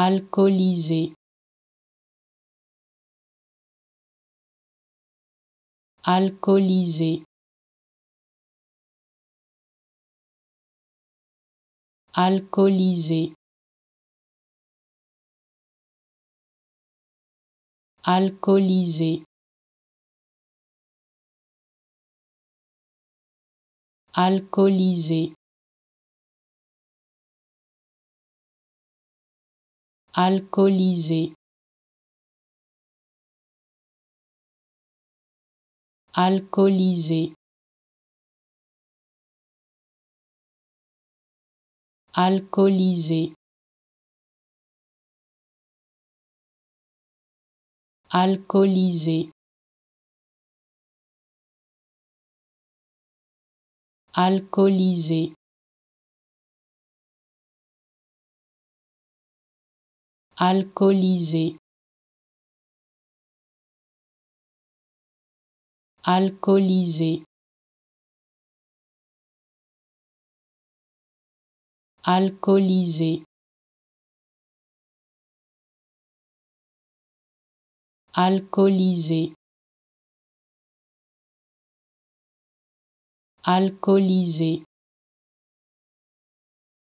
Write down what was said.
alcoolisé alcoolisé alcoolisé alcoolisé alcoolisé alcoolisé alcoolisé alcoolisé alcoolisé alcoolisé alcoolisé alcoolisé alcoolisé alcoolisé alcoolisé